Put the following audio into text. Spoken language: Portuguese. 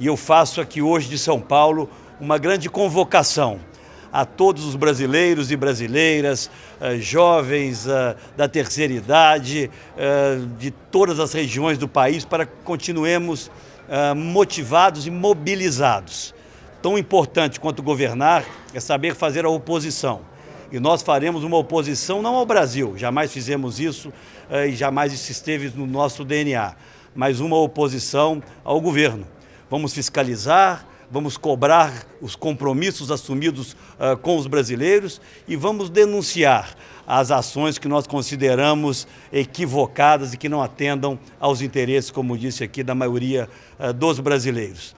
E eu faço aqui hoje de São Paulo uma grande convocação a todos os brasileiros e brasileiras, eh, jovens eh, da terceira idade, eh, de todas as regiões do país, para que continuemos motivados e mobilizados. Tão importante quanto governar é saber fazer a oposição. E nós faremos uma oposição não ao Brasil, jamais fizemos isso e jamais isso esteve no nosso DNA, mas uma oposição ao governo vamos fiscalizar, vamos cobrar os compromissos assumidos uh, com os brasileiros e vamos denunciar as ações que nós consideramos equivocadas e que não atendam aos interesses, como disse aqui, da maioria uh, dos brasileiros.